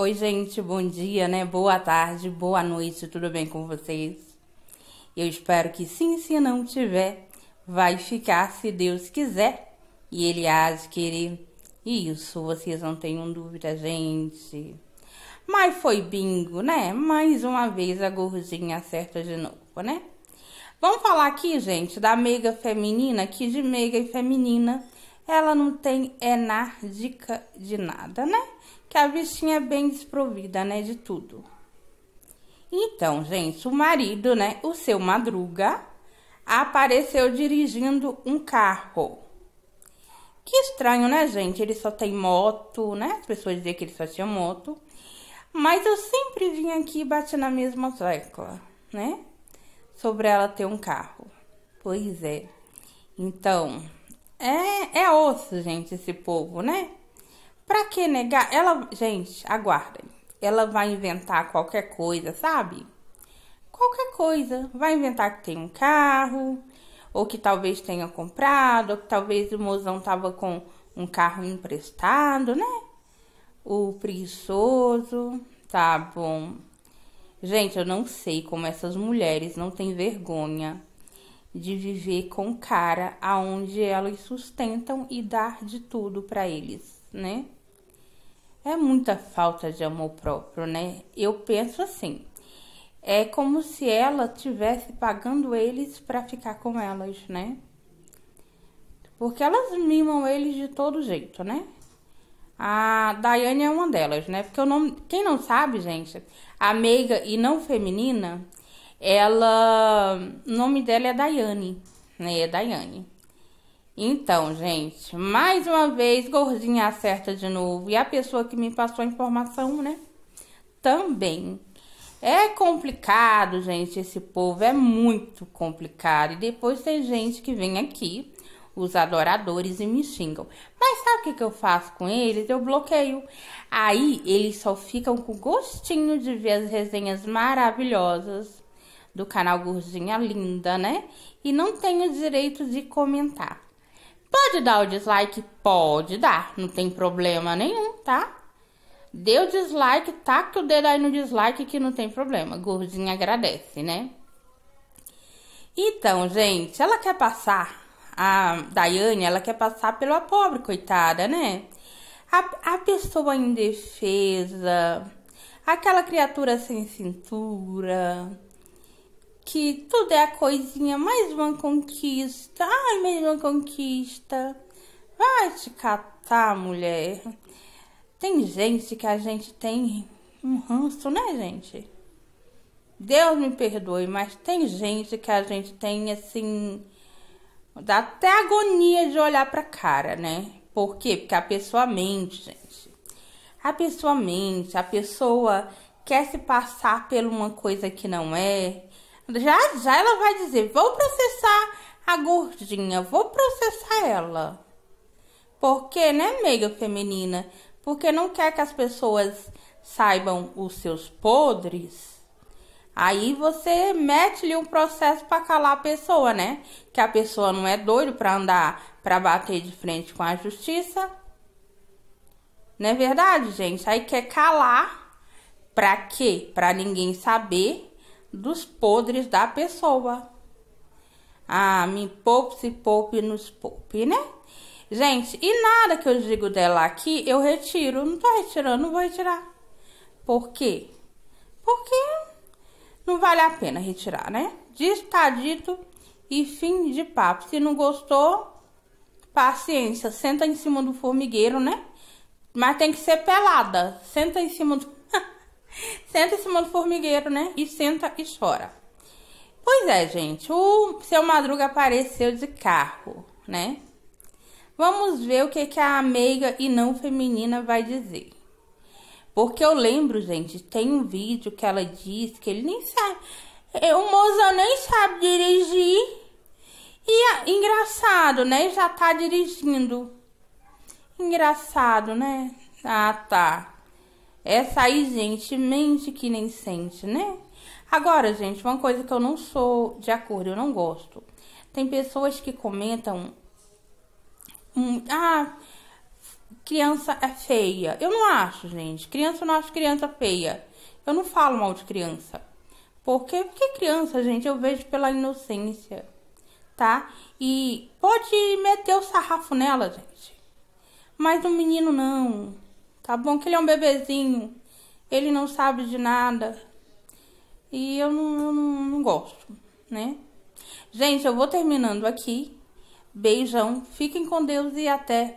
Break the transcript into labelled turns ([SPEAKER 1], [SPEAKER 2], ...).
[SPEAKER 1] Oi, gente, bom dia, né? Boa tarde, boa noite, tudo bem com vocês? Eu espero que sim, se não tiver, vai ficar se Deus quiser e Ele há de querer. Isso, vocês não tenham dúvida, gente. Mas foi bingo, né? Mais uma vez a gordinha acerta de novo, né? Vamos falar aqui, gente, da meiga feminina, que de meiga e feminina ela não tem enárdica é de nada, né? que a bichinha é bem desprovida, né, de tudo. Então, gente, o marido, né, o seu Madruga, apareceu dirigindo um carro. Que estranho, né, gente? Ele só tem moto, né? As pessoas diziam que ele só tinha moto. Mas eu sempre vim aqui e bati na mesma tecla, né? Sobre ela ter um carro. Pois é. Então, é, é osso, gente, esse povo, né? Pra que negar? Ela, gente, aguardem. Ela vai inventar qualquer coisa, sabe? Qualquer coisa. Vai inventar que tem um carro, ou que talvez tenha comprado, ou que talvez o mozão tava com um carro emprestado, né? O preguiçoso, tá bom. Gente, eu não sei como essas mulheres não têm vergonha de viver com cara aonde elas sustentam e dar de tudo para eles, né? é muita falta de amor próprio, né? Eu penso assim. É como se ela tivesse pagando eles para ficar com elas, né? Porque elas mimam eles de todo jeito, né? A Daiane é uma delas, né? Porque o nome, quem não sabe, gente, a meiga e não feminina, ela, o nome dela é Daiane, né? É Daiane. Então, gente, mais uma vez, gordinha acerta de novo. E a pessoa que me passou a informação, né? Também. É complicado, gente, esse povo é muito complicado. E depois tem gente que vem aqui, os adoradores, e me xingam. Mas sabe o que, eu faço com eles? Eu bloqueio. Aí eles só ficam com gostinho de ver as resenhas maravilhosas do canal Gordinha Linda, né? E não tem o direito de comentar. Pode dar o dislike? Pode dar, não tem problema nenhum, tá? Deu dislike, taca o dedo aí no dislike que não tem problema. Gordinha agradece, né? Então, gente, ela quer passar, a Daiane, ela quer passar pela pobre, coitada, né? A, a pessoa indefesa, aquela criatura sem cintura que tudo é a coisinha, mais uma conquista. Ai, mais uma conquista. Vai te catar, mulher. Tem gente que a gente tem um ranço, né, gente? Deus me perdoe, mas tem gente que a gente tem assim. Dá até agonia de olhar pra cara, né? Por quê? Porque a pessoa mente, gente. A pessoa mente, a pessoa quer se passar por uma coisa que não é já, já ela vai dizer: vou processar a gordinha, vou processar ela. Por quê, né, meiga feminina? Porque não quer que as pessoas saibam os seus podres. Aí você mete-lhe um processo para calar a pessoa, né? Que a pessoa não é doida para andar, para bater de frente com a justiça. Não é verdade, gente? Aí quer calar. Pra quê? Pra ninguém saber dos podres da pessoa. Ah, me poupe, se poupe, nos poupe, né? Gente, e nada que eu digo dela aqui, eu retiro. Não tô retirando, não vou retirar. Por quê? Porque não vale a pena retirar, né? Diz tá dito e fim de papo. Se não gostou, paciência. Senta em cima do formigueiro, né? Mas tem que ser pelada. Senta em cima do Senta em cima do formigueiro, né? E senta e chora. Pois é, gente, o seu Madruga apareceu de carro, né? Vamos ver o que, que a meiga e não feminina vai dizer. Porque eu lembro, gente, tem um vídeo que ela diz que ele nem sabe. É, o moço nem sabe dirigir. E engraçado, né? Já tá dirigindo. Engraçado, né? Ah, tá. Essa aí, gente, mente que nem sente, né? Agora, gente, uma coisa que eu não sou de acordo, eu não gosto. Tem pessoas que comentam. Hum, ah, criança é feia. Eu não acho, gente. Criança eu não acho criança feia. Eu não falo mal de criança. Porque, porque criança, gente, eu vejo pela inocência, tá? E pode meter o sarrafo nela, gente. Mas no menino não tá bom? Que ele é um bebezinho, ele não sabe de nada e eu não, eu não, não gosto, né? Gente, eu vou terminando aqui. Beijão, fiquem com Deus e até.